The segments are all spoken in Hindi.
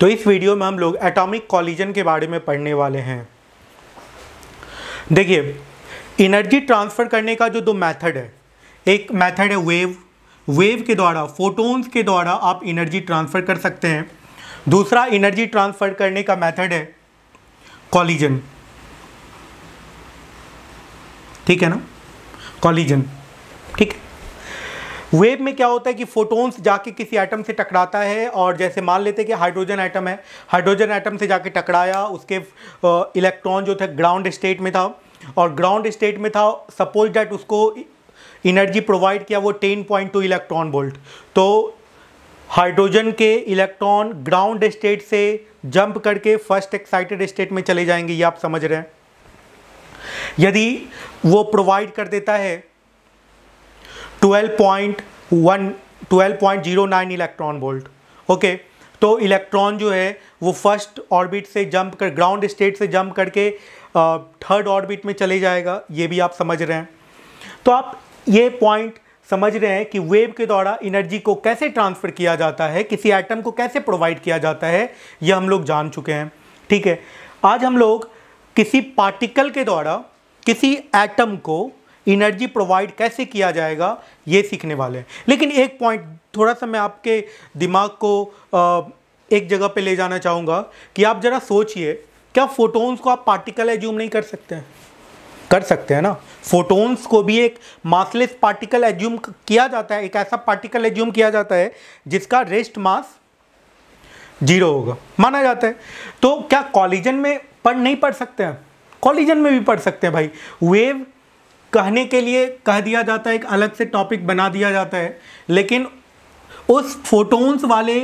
तो इस वीडियो में हम लोग एटॉमिक कॉलिजन के बारे में पढ़ने वाले हैं देखिए एनर्जी ट्रांसफ़र करने का जो दो मेथड है एक मेथड है वेव वेव के द्वारा फोटोन्स के द्वारा आप एनर्जी ट्रांसफ़र कर सकते हैं दूसरा एनर्जी ट्रांसफ़र करने का मेथड है कॉलिजन ठीक है ना कॉलिजन ठीक है वेव में क्या होता है कि फोटोन्स जाके किसी एटम से टकराता है और जैसे मान लेते हैं कि हाइड्रोजन एटम है हाइड्रोजन एटम से जाके टकराया उसके इलेक्ट्रॉन जो था ग्राउंड स्टेट में था और ग्राउंड स्टेट में था सपोज डैट उसको इनर्जी प्रोवाइड किया वो ten point two electron volt तो हाइड्रोजन के इलेक्ट्रॉन ग्राउंड स्टेट से जंप करके फर्स्ट एक्साइटेड स्टेट में चले जाएंगे ये आप समझ रहे हैं यदि वो प्रोवाइड कर देता है 12.1 12.09 इलेक्ट्रॉन वोल्ट ओके तो इलेक्ट्रॉन जो है वो फर्स्ट ऑर्बिट से जंप कर ग्राउंड स्टेट से जंप करके थर्ड ऑर्बिट में चले जाएगा ये भी आप समझ रहे हैं तो आप ये पॉइंट समझ रहे हैं कि वेव के द्वारा एनर्जी को कैसे ट्रांसफ़र किया जाता है किसी एटम को कैसे प्रोवाइड किया जाता है ये हम लोग जान चुके हैं ठीक है आज हम लोग किसी पार्टिकल के द्वारा किसी एटम को इनर्जी प्रोवाइड कैसे किया जाएगा ये सीखने वाले हैं लेकिन एक पॉइंट थोड़ा सा मैं आपके दिमाग को आ, एक जगह पे ले जाना चाहूँगा कि आप ज़रा सोचिए क्या फोटोन्स को आप पार्टिकल एज्यूम नहीं कर सकते हैं कर सकते हैं ना फोटोन्स को भी एक मासलेस पार्टिकल एज्यूम किया जाता है एक ऐसा पार्टिकल एज्यूम किया जाता है जिसका रेस्ट मास जीरो होगा माना जाता है तो क्या कॉलिजन में पढ़ नहीं पढ़ सकते हैं कॉलिजन में भी पढ़ सकते हैं भाई वेव कहने के लिए कह दिया जाता है एक अलग से टॉपिक बना दिया जाता है लेकिन उस फोटोन्स वाले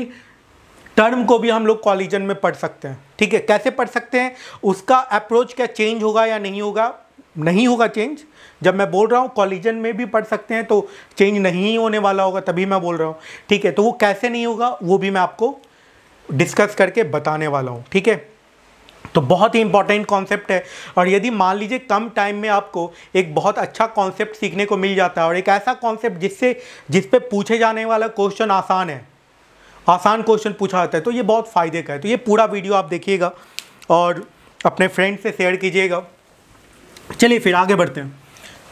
टर्म को भी हम लोग कॉलिजन में पढ़ सकते हैं ठीक है कैसे पढ़ सकते हैं उसका अप्रोच क्या चेंज होगा या नहीं होगा नहीं होगा चेंज जब मैं बोल रहा हूँ कॉलिजन में भी पढ़ सकते हैं तो चेंज नहीं होने वाला होगा तभी मैं बोल रहा हूँ ठीक है तो वो कैसे नहीं होगा वो भी मैं आपको डिस्कस करके बताने वाला हूँ ठीक है तो बहुत ही इंपॉर्टेंट कॉन्सेप्ट है और यदि मान लीजिए कम टाइम में आपको एक बहुत अच्छा कॉन्सेप्ट सीखने को मिल जाता है और एक ऐसा कॉन्सेप्ट जिससे जिस पे पूछे जाने वाला क्वेश्चन आसान है आसान क्वेश्चन पूछा जाता है तो ये बहुत फ़ायदे का है तो ये पूरा वीडियो आप देखिएगा और अपने फ्रेंड से शेयर कीजिएगा चलिए फिर आगे बढ़ते हैं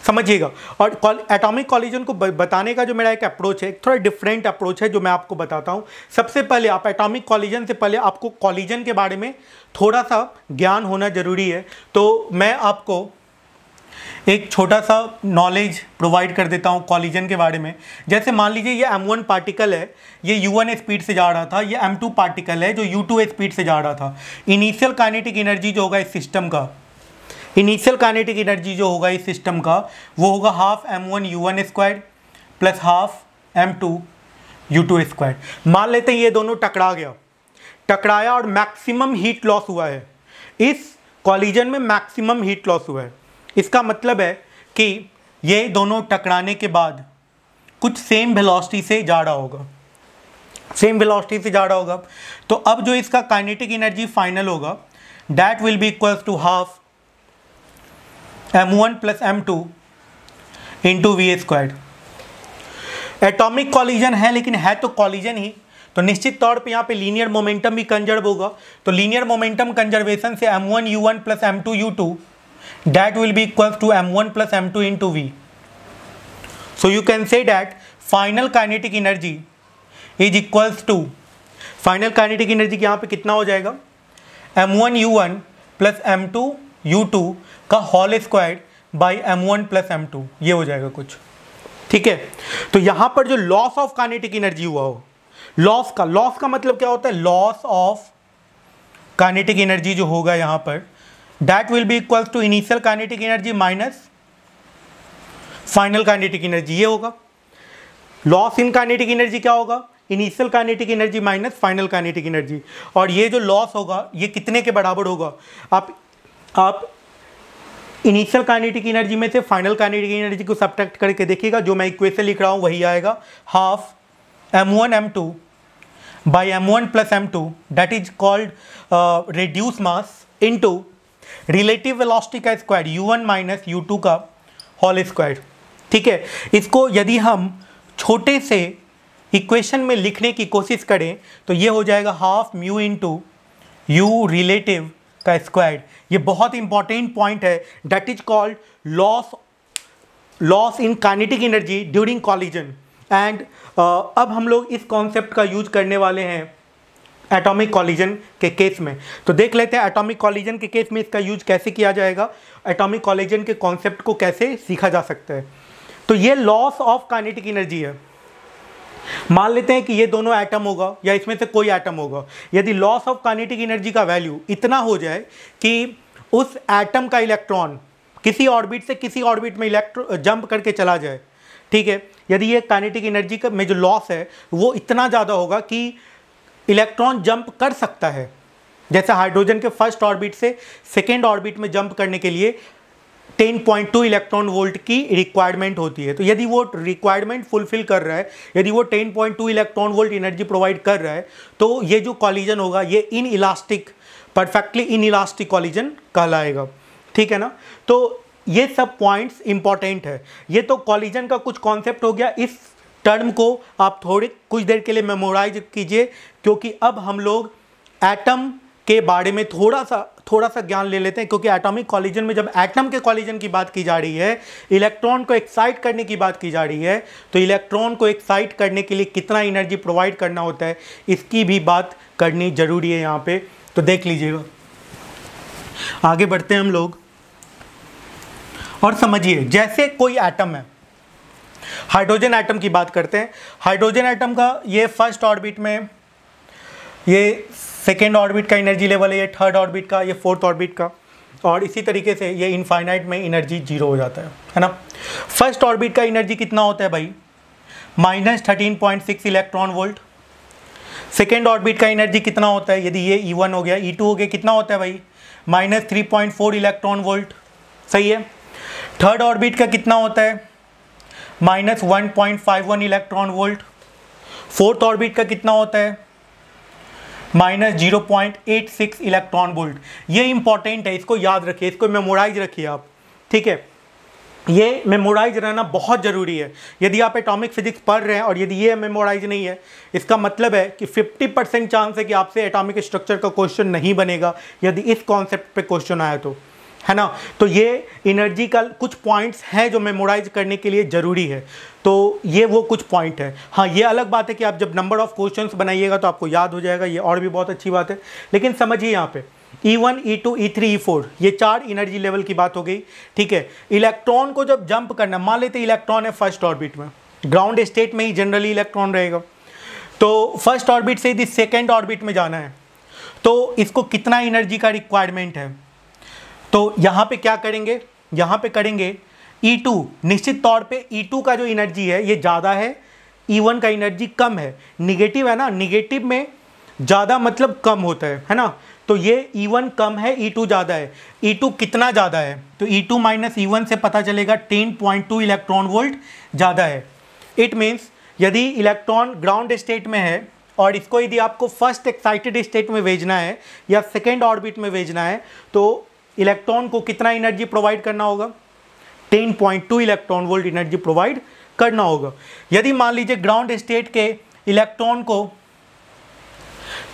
समझिएगा और एटॉमिक कॉलिजन को बताने का जो मेरा एक अप्रोच है एक थोड़ा डिफरेंट अप्रोच है जो मैं आपको बताता हूँ सबसे पहले आप एटॉमिक कॉलिजन से पहले आपको कॉलिजन के बारे में थोड़ा सा ज्ञान होना ज़रूरी है तो मैं आपको एक छोटा सा नॉलेज प्रोवाइड कर देता हूँ कॉलिजन के बारे में जैसे मान लीजिए ये M1 पार्टिकल है ये U1 स्पीड से जा रहा था ये M2 पार्टिकल है जो U2 स्पीड से जा रहा था इनिशियल काइनेटिक एनर्जी जो होगा इस सिस्टम का इनिशियल काइनेटिक एनर्जी जो होगा इस सिस्टम का वो होगा half M one U one square plus half M two U two square मान लेते हैं ये दोनों टकरा गया टकराया और मैक्सिमम हीट लॉस हुआ है इस कॉलिजन में मैक्सिमम हीट लॉस हुआ है इसका मतलब है कि ये दोनों टकराने के बाद कुछ सेम वेलोसिटी से जा रहा होगा सेम वेलोसिटी से जा रहा होगा तो अब जो इसका काइनेटिक एनर्जी फाइनल होगा that will be equals to half M one plus M two into V A square atomic collision है लेकिन है तो कॉलिजन ही तो निश्चित तौर पे यहाँ पे लीनियर मोमेंटम भी कंजर्व होगा तो लीनियर मोमेंटम कंजर्वेशन से M one U one plus M two U two that will be equals to M one plus M two into V so you can say that final kinetic energy is equals to final kinetic energy यहाँ पे कितना हो जाएगा M one U one plus M two U two का whole square by M one plus M two ये हो जाएगा कुछ ठीक है तो यहां पर जो लॉस ऑफ कानेटिक एनर्जी हुआ हो लॉस का लॉस का मतलब क्या होता है लॉस ऑफ कानेटिक एनर्जी जो होगा यहां पर that will be equals to initial kinetic energy minus final kinetic energy ये होगा लॉस इन कानेटिक एनर्जी क्या होगा initial kinetic energy minus final kinetic energy और ये जो लॉस होगा ये कितने के बराबर होगा आप आप इनिशियल काइनेटिक एनर्जी में से फाइनल काइनेटिक एनर्जी को सब्ट्रैक्ट करके देखिएगा जो मैं इक्वेशन लिख रहा हूँ वही आएगा half M one M two by M one plus M two that is called reduce mass into relative velocity का square U one minus U two का हॉल स्क्वायर ठीक है इसको यदि हम छोटे से इक्वेशन में लिखने की कोशिश करें तो ये हो जाएगा half mu into U relative का स्क्वायर ये बहुत इंपॉर्टेंट पॉइंट है that is called loss loss in kinetic energy during collision and अब हम लोग इस कॉन्सेप्ट का यूज करने वाले हैं एटॉमिक कॉलिजन के केस में तो देख लेते हैं एटॉमिक कॉलिजन के केस में इसका यूज कैसे किया जाएगा एटॉमिक कॉलिजन के कॉन्सेप्ट को कैसे सीखा जा सकता है तो ये लॉस ऑफ काइनेटिक एनर्जी है मान लेते हैं कि ये दोनों एटम होगा या इसमें से कोई एटम होगा यदि लॉस ऑफ कानीटिक एनर्जी का वैल्यू इतना हो जाए कि उस एटम का इलेक्ट्रॉन किसी ऑर्बिट से किसी ऑर्बिट में इलेक्ट्रो जंप करके चला जाए ठीक है यदि ये कानीटिक एनर्जी का में जो लॉस है वो इतना ज़्यादा होगा कि इलेक्ट्रॉन जंप कर सकता है जैसे हाइड्रोजन के फर्स्ट ऑर्बिट से सेकेंड ऑर्बिट में जंप करने के लिए 10.2 इलेक्ट्रॉन वोल्ट की रिक्वायरमेंट होती है तो यदि वो रिक्वायरमेंट फुलफिल कर रहा है यदि वो 10.2 इलेक्ट्रॉन वोल्ट एनर्जी प्रोवाइड कर रहा है तो ये जो कॉलिजन होगा ये inelastic perfectly inelastic collision कहलाएगा ठीक है ना तो ये सब पॉइंट्स इंपॉर्टेंट है ये तो कॉलिजन का कुछ कॉन्सेप्ट हो गया इस टर्म को आप थोड़े कुछ देर के लिए मेमोराइज कीजिए क्योंकि अब हम लोग एटम के बारे में थोड़ा सा थोड़ा सा ज्ञान ले लेते हैं क्योंकि एटॉमिक कॉलिजन में जब एटम के कॉलिजन की बात की जा रही है इलेक्ट्रॉन को एक्साइट करने की बात की जा रही है तो इलेक्ट्रॉन को एक्साइट करने के लिए कितना एनर्जी प्रोवाइड करना होता है इसकी भी बात करनी जरूरी है यहाँ पे तो देख लीजिएगा आगे बढ़ते हैं हम लोग और समझिए जैसे कोई एटम है हाइड्रोजन एटम की बात करते हैं हाइड्रोजन एटम का ये फर्स्ट ऑर्बिट में ये सेकेंड ऑर्बिट का एनर्जी लेवल है ये थर्ड ऑर्बिट का ये फोर्थ ऑर्बिट का और इसी तरीके से ये इनफाइनाइट में एनर्जी जीरो हो जाता है है ना फर्स्ट ऑर्बिट का एनर्जी कितना होता है भाई minus thirteen point six electron volt second orbit का एनर्जी कितना होता है यदि ये ई e वन हो गया ई e टू हो गया कितना होता है भाई minus three point four electron volt सही है थर्ड ऑर्बिट का कितना होता है minus one point five one electron volt fourth orbit का कितना होता है minus zero point eight six electron volt ये इंपॉर्टेंट है इसको याद रखिए इसको मेमोराइज रखिए आप ठीक है ये मेमोराइज रहना बहुत ज़रूरी है यदि आप एटॉमिक फिजिक्स पढ़ रहे हैं और यदि ये मेमोराइज नहीं है इसका मतलब है कि 50 परसेंट चांस है कि आपसे एटॉमिक स्ट्रक्चर का क्वेश्चन नहीं बनेगा यदि इस कॉन्सेप्ट पे क्वेश्चन आया तो है ना तो ये एनर्जी का कुछ पॉइंट्स हैं जो मेमोराइज करने के लिए ज़रूरी है तो ये वो कुछ पॉइंट है हाँ ये अलग बात है कि आप जब नंबर ऑफ क्वेश्चंस बनाइएगा तो आपको याद हो जाएगा ये और भी बहुत अच्छी बात है लेकिन समझिए यहाँ पे E one E two E three E four ये चार एनर्जी लेवल की बात हो गई ठीक है इलेक्ट्रॉन को जब जंप करना मान लेते इलेक्ट्रॉन है फर्स्ट ऑर्बिट में ग्राउंड स्टेट में ही जनरली इलेक्ट्रॉन रहेगा तो फर्स्ट ऑर्बिट से यदि सेकेंड ऑर्बिट में जाना है तो इसको कितना एनर्जी का रिक्वायरमेंट है तो यहाँ पे क्या करेंगे यहाँ पे करेंगे E2 निश्चित तौर पे E2 का जो एनर्जी है ये ज़्यादा है E1 का एनर्जी कम है निगेटिव है ना निगेटिव में ज़्यादा मतलब कम होता है है ना तो ये E1 कम है E2 ज़्यादा है E2 कितना ज़्यादा है तो E2 टू माइनस ई से पता चलेगा 10.2 इलेक्ट्रॉन वोल्ट ज़्यादा है इट मीन्स यदि इलेक्ट्रॉन ग्राउंड स्टेट में है और इसको यदि आपको फर्स्ट एक्साइटेड स्टेट में भेजना है या सेकेंड ऑर्बिट में भेजना है तो इलेक्ट्रॉन को कितना एनर्जी प्रोवाइड करना होगा 10.2 इलेक्ट्रॉन वोल्ट एनर्जी प्रोवाइड करना होगा यदि मान लीजिए ग्राउंड स्टेट के इलेक्ट्रॉन को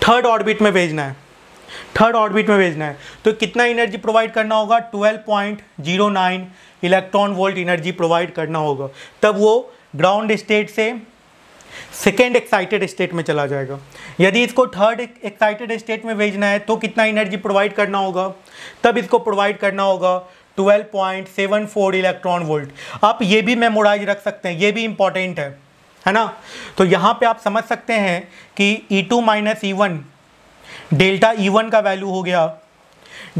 थर्ड ऑर्बिट में भेजना है थर्ड ऑर्बिट में भेजना है तो कितना एनर्जी प्रोवाइड करना होगा 12.09 इलेक्ट्रॉन वोल्ट एनर्जी प्रोवाइड करना होगा तब वो ग्राउंड स्टेट से सेकेंड एक्साइटेड स्टेट में चला जाएगा यदि इसको थर्ड एक्साइटेड स्टेट में भेजना है तो कितना एनर्जी प्रोवाइड करना होगा तब इसको प्रोवाइड करना होगा 12.74 इलेक्ट्रॉन वोल्ट आप ये भी मेमोराइज रख सकते हैं ये भी इंपॉर्टेंट है है ना तो यहाँ पे आप समझ सकते हैं कि E2 two minus E one delta E1 का वैल्यू हो गया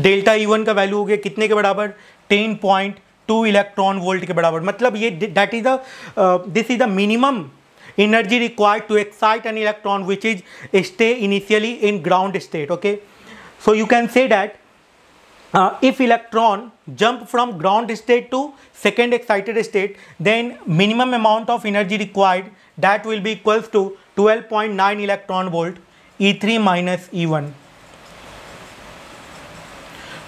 डेल्टा E1 का वैल्यू हो गया कितने के बराबर ten point two electron volt के बराबर मतलब ये that is the this is the minimum energy required to excite an electron which is eh, stay initially in ground state okay so you can say that uh, if electron jump from ground state to second excited state then minimum amount of energy required that will be equals to 12.9 electron volt E3 minus E1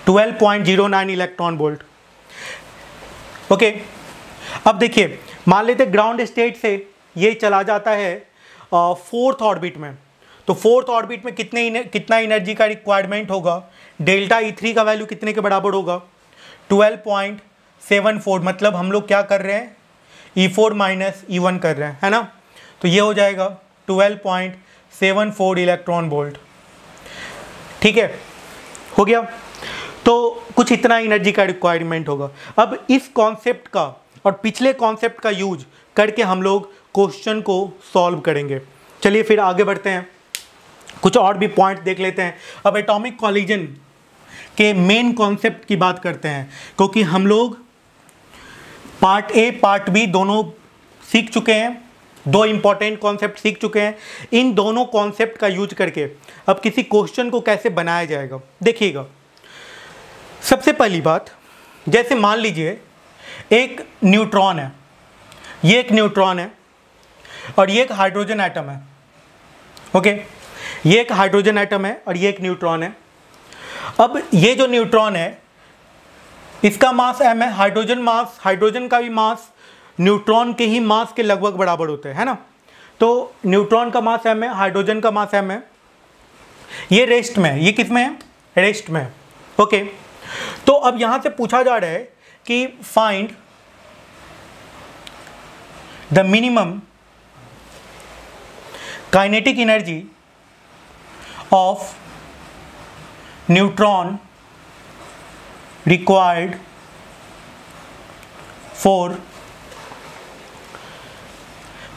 12.09 volt. Okay, okay अब देखिए मान लेते ग्राउंड स्टेट से ये चला जाता है फोर्थ ऑर्बिट में तो फोर्थ ऑर्बिट में कितने कितना एनर्जी का रिक्वायरमेंट होगा डेल्टा ई थ्री का वैल्यू कितने के बराबर होगा ट्वेल्व पॉइंट सेवन फोर मतलब हम लोग क्या कर रहे हैं E four minus E one कर रहे हैं है ना तो ये हो जाएगा twelve point seven four electron volt ठीक है हो गया तो कुछ इतना एनर्जी का रिक्वायरमेंट होगा अब इस कॉन्सेप्ट का और पिछले कॉन्सेप्ट का यूज करके हम लोग क्वेश्चन को सॉल्व करेंगे चलिए फिर आगे बढ़ते हैं कुछ और भी पॉइंट देख लेते हैं अब एटॉमिक कॉलिजन के मेन कॉन्सेप्ट की बात करते हैं क्योंकि हम लोग पार्ट ए पार्ट बी दोनों सीख चुके हैं दो इंपॉर्टेंट कॉन्सेप्ट सीख चुके हैं इन दोनों कॉन्सेप्ट का यूज करके अब किसी क्वेश्चन को कैसे बनाया जाएगा देखिएगा सबसे पहली बात जैसे मान लीजिए एक न्यूट्रॉन है ये एक न्यूट्रॉन है और ये एक हाइड्रोजन आइटम है ओके ये एक हाइड्रोजन आइटम है और ये एक न्यूट्रॉन है अब ये जो न्यूट्रॉन है इसका मास एम है हाइड्रोजन मास हाइड्रोजन का भी मास न्यूट्रॉन के ही मास के लगभग बराबर होते हैं ना तो न्यूट्रॉन का मास एम है हाइड्रोजन का मास एम है ये रेस्ट में है ये किस में है रेस्ट में है ओके तो अब यहां से पूछा जा रहा है कि find the minimum kinetic energy of neutron required for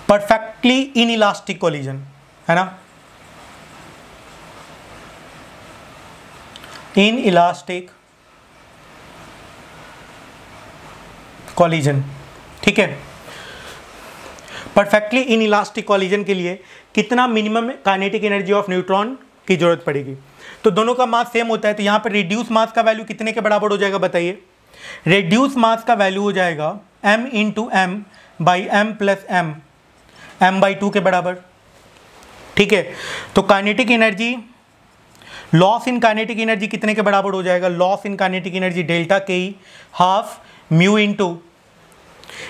perfectly inelastic collision है ना इन इलास्टिक कॉलिजन ठीक है परफेक्टली इन इलास्टिक कॉलिजन के लिए कितना minimum kinetic energy of neutron की जरूरत पड़ेगी तो दोनों का मास सेम होता है तो यहाँ पर रिड्यूस मास का वैल्यू कितने के बराबर हो जाएगा बताइए रिड्यूस मास का वैल्यू हो जाएगा M into M by M plus M M by two के बराबर ठीक है तो kinetic energy loss in kinetic energy कितने के बराबर हो जाएगा loss in kinetic energy delta के हाफ म्यू इन टू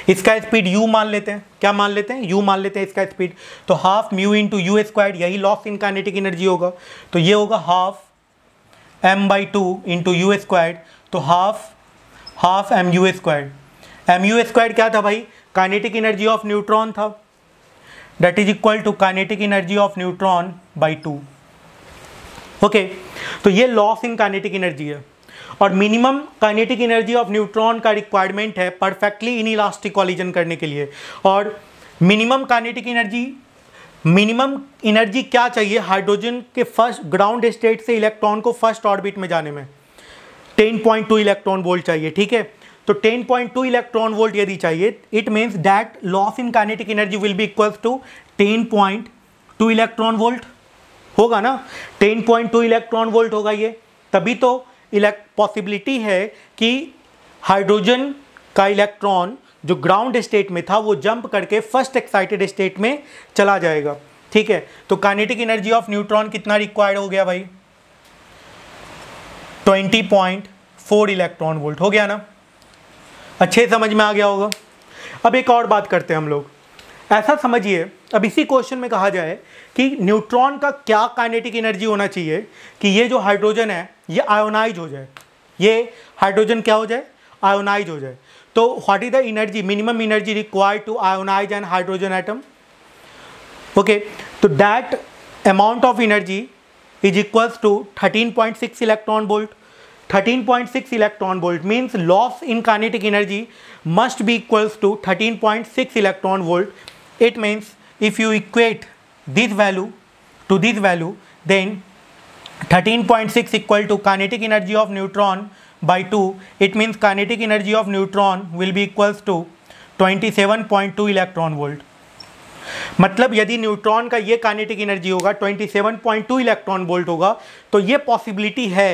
इसका स्पीड u मान लेते हैं क्या मान लेते हैं u मान लेते हैं इसका स्पीड तो half mu into u square यही लॉस इन काइनेटिक एनर्जी होगा तो ये होगा half m by two into u square तो half half m u square m u square क्या था भाई काइनेटिक एनर्जी ऑफ न्यूट्रॉन था that is equal to kinetic energy of neutron by two okay तो ये लॉस इन काइनेटिक एनर्जी है और minimum kinetic energy of neutron का रिक्वायरमेंट है परफेक्टली इन इलास्टिक कॉलिजन करने के लिए और minimum kinetic energy minimum energy क्या चाहिए हाइड्रोजन के फर्स्ट ग्राउंड स्टेट से इलेक्ट्रॉन को फर्स्ट ऑर्बिट में जाने में 10.2 इलेक्ट्रॉन वोल्ट चाहिए ठीक है तो 10.2 इलेक्ट्रॉन वोल्ट यदि चाहिए it means that loss in kinetic energy will be equals to 10.2 electron volt होगा ना 10.2 इलेक्ट्रॉन वोल्ट होगा ये तभी तो पॉसिबिलिटी है कि हाइड्रोजन का इलेक्ट्रॉन जो ग्राउंड स्टेट में था वो जंप करके फर्स्ट एक्साइटेड स्टेट में चला जाएगा ठीक है तो काइनेटिक एनर्जी ऑफ न्यूट्रॉन कितना रिक्वायर्ड हो गया भाई 20.4 इलेक्ट्रॉन वोल्ट हो गया ना अच्छे समझ में आ गया होगा अब एक और बात करते हैं हम लोग ऐसा समझिए अब इसी क्वेश्चन में कहा जाए कि न्यूट्रॉन का क्या काइनेटिक एनर्जी होना चाहिए कि ये जो हाइड्रोजन है ये आयोनाइज हो जाए ये हाइड्रोजन क्या हो जाए आयोनाइज हो जाए तो what is the energy minimum energy required to ionize an hydrogen atom okay तो that amount of energy is equals to 13.6 electron volt 13.6 means loss in kinetic energy must be equals to thirteen point 13.6 electron volt It means if you equate this value to this value, then 13.6 equal to kinetic energy of neutron by 2. It means kinetic energy of neutron will be equals to 27.2 electron volt मतलब यदि न्यूट्रॉन का ये काइनेटिक एनर्जी होगा 27.2 इलेक्ट्रॉन वोल्ट होगा तो ये पॉसिबिलिटी है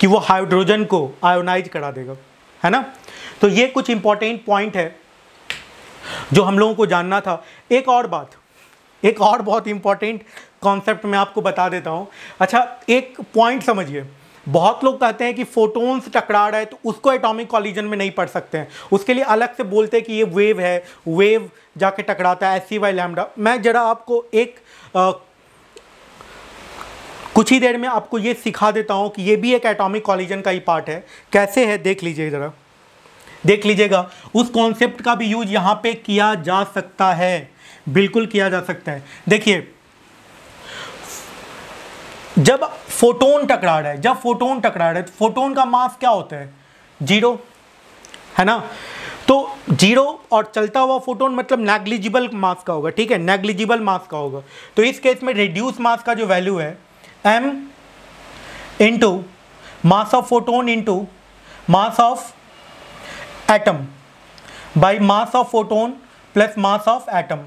कि वो हाइड्रोजन को आयोनाइज करा देगा है ना तो ये कुछ इंपॉर्टेंट पॉइंट है जो हम लोगों को जानना था एक और बात एक और बहुत इंपॉर्टेंट कॉन्सेप्ट मैं आपको बता देता हूँ अच्छा एक पॉइंट समझिए बहुत लोग कहते हैं कि फोटोन्स टकरा रहा है तो उसको एटॉमिक कॉलिजन में नहीं पढ़ सकते हैं उसके लिए अलग से बोलते हैं कि ये वेव है वेव जाके टकराता है एस सी वाई लैमडा मैं जरा आपको एक आ, कुछ ही देर में आपको ये सिखा देता हूँ कि ये भी एक एटॉमिक कॉलिजन का ही पार्ट है कैसे है देख लीजिए ज़रा देख लीजिएगा उस कॉन्सेप्ट का भी यूज यहां पे किया जा सकता है बिल्कुल किया जा सकता है देखिए जब फोटोन टकरा रहा है जब फोटोन टकरा रहा है तो फोटोन का मास क्या होता है जीरो है ना तो जीरो और चलता हुआ फोटोन मतलब नेग्लिजिबल मास का होगा ठीक है नेग्लिजिबल मास का होगा तो इस केस में रिड्यूस मास का जो वैल्यू है m into mass of photon into mass of atom by mass of photon plus mass of atom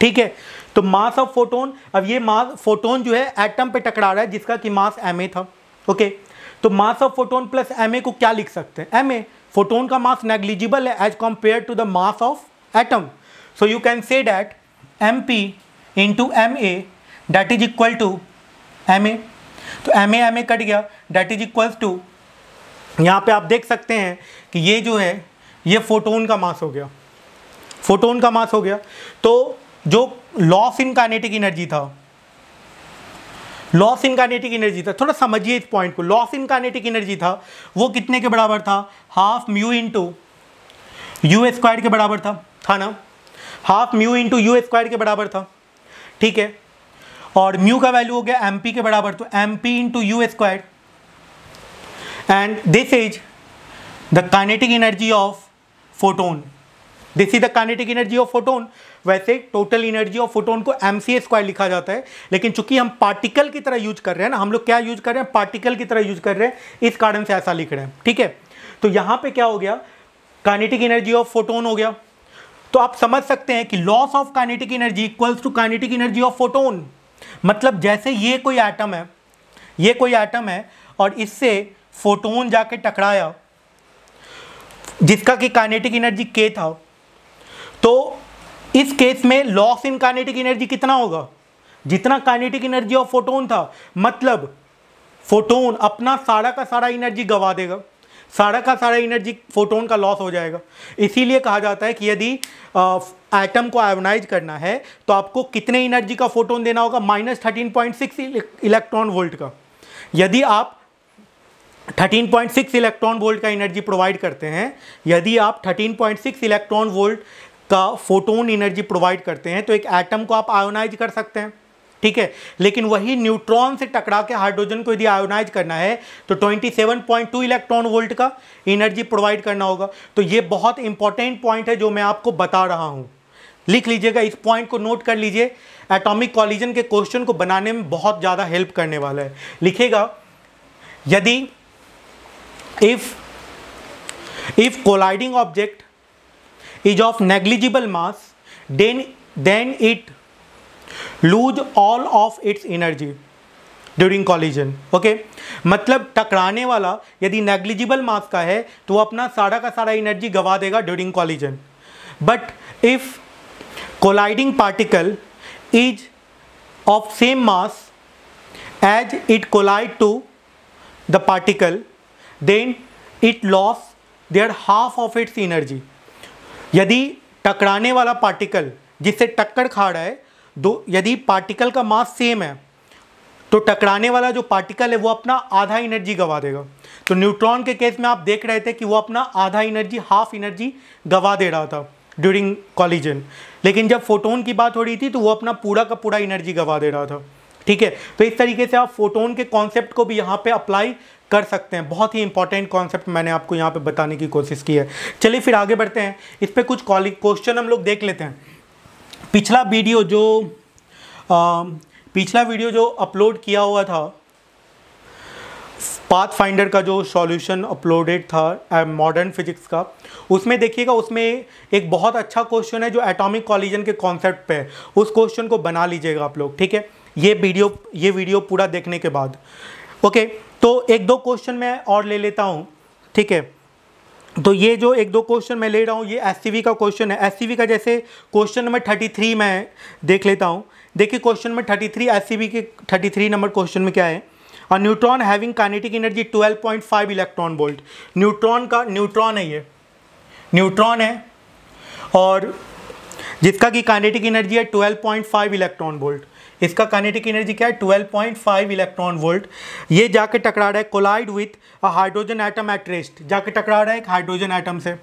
ठीक है तो मास ऑफ फोटोन अब ये मास फोटोन जो है एटम पे टकरा रहा है जिसका कि मास एम था ओके तो mass of photon plus m को क्या लिख सकते हैं एम फोटोन का मास नेग्लिजिबल है as compared to the mass of atom so you can say that m p into m a that is equal to m a तो m a m a cut गया डैट इज इक्वल टू यहाँ पे आप देख सकते हैं कि ये जो है ये फोटोन का मास हो गया फोटोन का मास हो गया तो जो लॉस इन काइनेटिक एनर्जी था लॉस इन काइनेटिक एनर्जी था थोड़ा समझिए इस पॉइंट को लॉस इन काइनेटिक एनर्जी था वो कितने के बराबर था half mu into u square के बराबर था था ना half mu into u square के बराबर था ठीक है और म्यू का वैल्यू हो गया एम पी के बराबर तो m p into u square and this is the kinetic energy of photon this is the kinetic energy of photon वैसे टोटल एनर्जी ऑफ फोटोन को एम सी स्क्वायर लिखा जाता है लेकिन चूंकि हम पार्टिकल की तरह यूज कर रहे हैं ना हम लोग क्या यूज कर रहे हैं पार्टिकल की तरह यूज कर रहे हैं इस कारण से ऐसा लिख रहे हैं ठीक है तो यहाँ पे क्या हो गया काइनेटिक एनर्जी ऑफ फोटोन हो गया तो आप समझ सकते हैं कि loss of kinetic energy equals to kinetic energy of photon मतलब जैसे ये कोई आइटम है ये कोई आइटम है और इससे फोटोन जाके टकराया जिसका कि काइनेटिक एनर्जी के था तो इस केस में लॉस इन काइनेटिक एनर्जी कितना होगा जितना काइनेटिक एनर्जी ऑफ फोटोन था मतलब फोटोन अपना सारा का सारा एनर्जी गवा देगा सारा का सारा एनर्जी फोटोन का लॉस हो जाएगा इसीलिए कहा जाता है कि यदि एटम को आयोनाइज करना है तो आपको कितने एनर्जी का फोटोन देना होगा minus thirteen point six electron volt का यदि आप 13.6 इलेक्ट्रॉन वोल्ट का एनर्जी प्रोवाइड करते हैं यदि आप 13.6 इलेक्ट्रॉन वोल्ट का फोटोन एनर्जी प्रोवाइड करते हैं तो एक एटम को आप आयोनाइज कर सकते हैं ठीक है लेकिन वही न्यूट्रॉन से टकरा के हाइड्रोजन को यदि आयोनाइज करना है तो 27.2 इलेक्ट्रॉन वोल्ट का एनर्जी प्रोवाइड करना होगा तो ये बहुत इंपॉर्टेंट पॉइंट है जो मैं आपको बता रहा हूँ लिख लीजिएगा इस पॉइंट को नोट कर लीजिए एटॉमिक कॉलिजन के क्वेश्चन को बनाने में बहुत ज़्यादा हेल्प करने वाला है लिखेगा यदि if if colliding object is of negligible mass then then it lose all of its energy during collision okay मतलब टकराने वाला यदि नेग्लिजिबल मास का है तो वो अपना सारा का सारा एनर्जी गवा देगा during collision but if colliding particle is of same mass as it collide to the particle then it loss their half of its energy यदि टकराने वाला पार्टिकल जिससे टक्कर खा रहा है दो यदि पार्टिकल का मास सेम है तो टकराने वाला जो पार्टिकल है वो अपना आधा एनर्जी गवा देगा तो न्यूट्रॉन के केस में आप देख रहे थे कि वो अपना आधा एनर्जी हाफ एनर्जी गवा दे रहा था ड्यूरिंग कॉलिजन लेकिन जब फोटोन की बात हो रही थी तो वो अपना पूरा का पूरा एनर्जी गवा दे रहा था ठीक है तो इस तरीके से आप फोटोन के कॉन्सेप्ट को भी यहाँ पे अप्लाई कर सकते हैं बहुत ही इंपॉर्टेंट कॉन्सेप्ट मैंने आपको यहाँ पे बताने की कोशिश की है चलिए फिर आगे बढ़ते हैं इस पर कुछ क्वेश्चन हम लोग देख लेते हैं पिछला वीडियो जो आ, पिछला वीडियो जो अपलोड किया हुआ था पाथ फाइंडर का जो सॉल्यूशन अपलोडेड था मॉडर्न फिजिक्स का उसमें देखिएगा उसमें एक बहुत अच्छा क्वेश्चन है जो एटॉमिक कॉलिजन के कॉन्सेप्ट पे उस क्वेश्चन को बना लीजिएगा आप लोग ठीक है ये वीडियो ये वीडियो पूरा देखने के बाद ओके okay, तो एक दो क्वेश्चन मैं और ले लेता हूँ ठीक है तो ये जो एक दो क्वेश्चन मैं ले रहा हूँ ये एस का क्वेश्चन है एस का जैसे क्वेश्चन नंबर थर्टी थ्री मैं देख लेता हूँ देखिए question number thirty three S के थर्टी थ्री नंबर क्वेश्चन में क्या है और neutron having kinetic energy five electron volt neutron का न्यूट्रॉन है ये न्यूट्रॉन है और जिसका कि काइनेटिक एनर्जी है ट्वेल्व इलेक्ट्रॉन वोल्ट इसका कानेटिक एनर्जी क्या है 12.5 इलेक्ट्रॉन वोल्ट ये जाके टकरा रहा है collide with a hydrogen atom at rest जाके टकरा रहा है एक हाइड्रोजन एटम से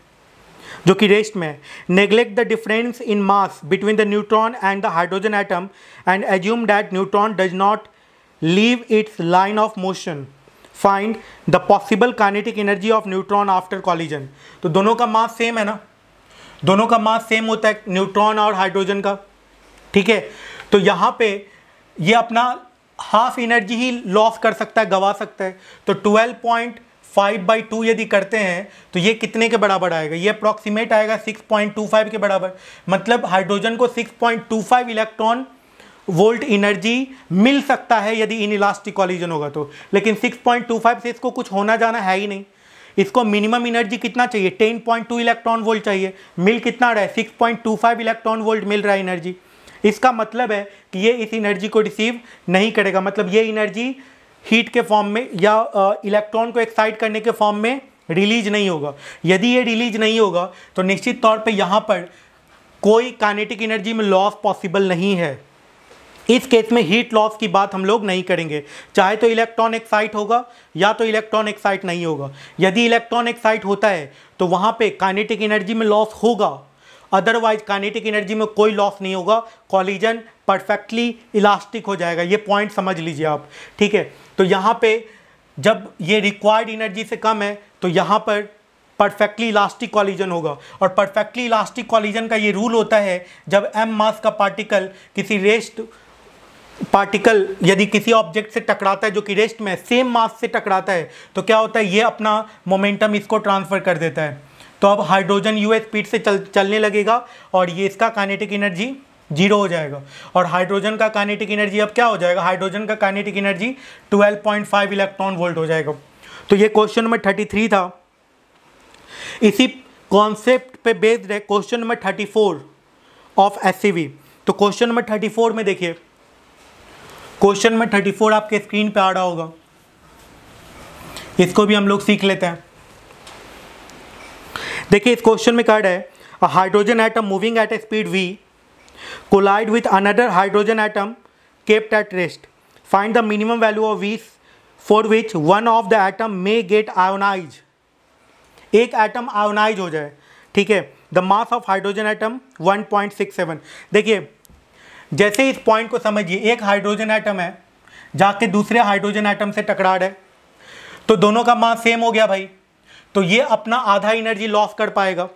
जो कि रेस्ट में neglect the difference in mass between the neutron and the hydrogen atom and assume that neutron does not leave its line of motion find the possible kinetic energy of neutron after collision तो दोनों का मास सेम है ना दोनों का मास सेम होता है न्यूट्रॉन और हाइड्रोजन का ठीक है तो यहाँ पे ये अपना हाफ एनर्जी ही लॉस कर सकता है गवा सकता है तो twelve point five by two यदि करते हैं तो ये कितने के बराबर आएगा ये अप्रॉक्सीमेट आएगा सिक्स पॉइंट टू फाइव के बराबर मतलब हाइड्रोजन को six point two five electron volt energy मिल सकता है यदि इन इलास्टिक कॉलिजन होगा तो लेकिन 6.25 से इसको कुछ होना जाना है ही नहीं इसको मिनिमम एनर्जी कितना चाहिए 10.2 इलेक्ट्रॉन वोल्ट चाहिए मिल कितना रहा है 6.25 इलेक्ट्रॉन वोल्ट मिल रहा है एनर्जी इसका मतलब है कि ये इस एनर्जी को रिसीव नहीं करेगा मतलब ये एनर्जी हीट के फॉर्म में या इलेक्ट्रॉन को एक्साइट करने के फॉर्म में रिलीज नहीं होगा यदि ये रिलीज नहीं होगा तो निश्चित तौर पे यहाँ पर कोई काइनेटिक एनर्जी में लॉस पॉसिबल नहीं है इस केस में हीट लॉस की बात हम लोग नहीं करेंगे चाहे तो इलेक्ट्रॉन एक्साइट होगा या तो इलेक्ट्रॉन एक्साइट नहीं होगा यदि इलेक्ट्रॉन एक्साइट होता है तो वहाँ पे काइनेटिक एनर्जी में लॉस होगा अदरवाइज काइनेटिक एनर्जी में कोई लॉस नहीं होगा कॉलिजन परफेक्टली इलास्टिक हो जाएगा ये पॉइंट समझ लीजिए आप ठीक है तो यहाँ पे जब ये रिक्वायर्ड एनर्जी से कम है तो यहाँ पर परफेक्टली इलास्टिक कॉलिजन होगा और परफेक्टली इलास्टिक कॉलिजन का ये रूल होता है जब एम मास का पार्टिकल किसी रेस्ट पार्टिकल यदि किसी ऑब्जेक्ट से टकराता है जो कि रेस्ट में सेम मास से टकराता है तो क्या होता है ये अपना मोमेंटम इसको ट्रांसफ़र कर देता है तो अब हाइड्रोजन यू स्पीड से चल चलने लगेगा और ये इसका काइनेटिक एनर्जी जीरो हो जाएगा और हाइड्रोजन का काइनेटिक एनर्जी अब क्या हो जाएगा हाइड्रोजन का काइनेटिक एनर्जी 12.5 इलेक्ट्रॉन वोल्ट हो जाएगा तो ये क्वेश्चन नंबर 33 था इसी कॉन्सेप्ट पे बेस्ड है क्वेश्चन नंबर 34 ऑफ एस तो क्वेश्चन नंबर 34 में देखिए क्वेश्चन नंबर 34 आपके स्क्रीन पे आ रहा होगा इसको भी हम लोग सीख लेते हैं देखिए इस क्वेश्चन में कार्ड है hydrogen atom moving at a speed v collide with another hydrogen atom kept at rest find the minimum value of v's for which one of the atom may get ionize एक आइटम आयोनाइज हो जाए ठीक है the mass of hydrogen atom 1.67 देखिए जैसे इस पॉइंट को समझिए एक हाइड्रोजन आइटम है जाके दूसरे हाइड्रोजन आइटम से टकरा रहा है तो दोनों का मास सेम हो गया भाई तो ये अपना आधा एनर्जी लॉस कर पाएगा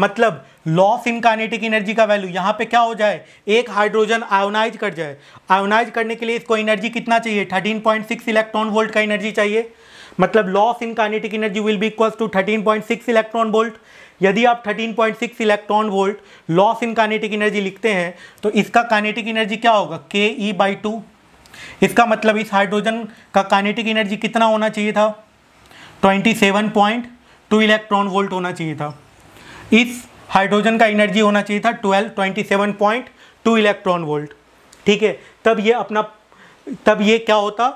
मतलब लॉस इन काइनेटिक एनर्जी का वैल्यू यहाँ पे क्या हो जाए एक हाइड्रोजन आयोनाइज कर जाए आयोनाइज करने के लिए इसको एनर्जी कितना चाहिए 13.6 इलेक्ट्रॉन वोल्ट का एनर्जी चाहिए मतलब loss in kinetic energy will be equals to 13.6 electron volt यदि आप 13.6 electron volt loss in kinetic energy लिखते हैं तो इसका काइनेटिक एनर्जी क्या होगा के ई बाई टू इसका मतलब इस हाइड्रोजन का काइनेटिक एनर्जी कितना होना चाहिए था पॉइंट टू इलेक्ट्रॉन वोल्ट होना चाहिए था इस हाइड्रोजन का एनर्जी होना चाहिए था twelve twenty seven point two electron volt ठीक है तब ये अपना तब ये क्या होता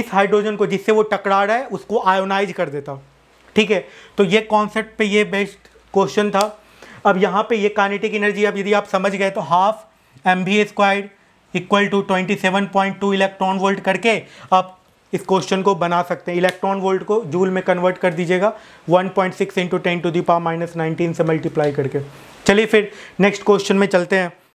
इस हाइड्रोजन को जिससे वो टकरा रहा है उसको आयोनाइज कर देता ठीक है तो ये कॉन्सेप्ट पे ये बेस्ट क्वेश्चन था अब यहाँ पे ये कानेटिक एनर्जी अब यदि आप समझ गए तो half m b square equal to twenty seven point two electron volt करके आप इस क्वेश्चन को बना सकते हैं इलेक्ट्रॉन वोल्ट को जूल में कन्वर्ट कर दीजिएगा 1.6 point six into ten to the minus nineteen से मल्टीप्लाई करके चलिए फिर नेक्स्ट क्वेश्चन में चलते हैं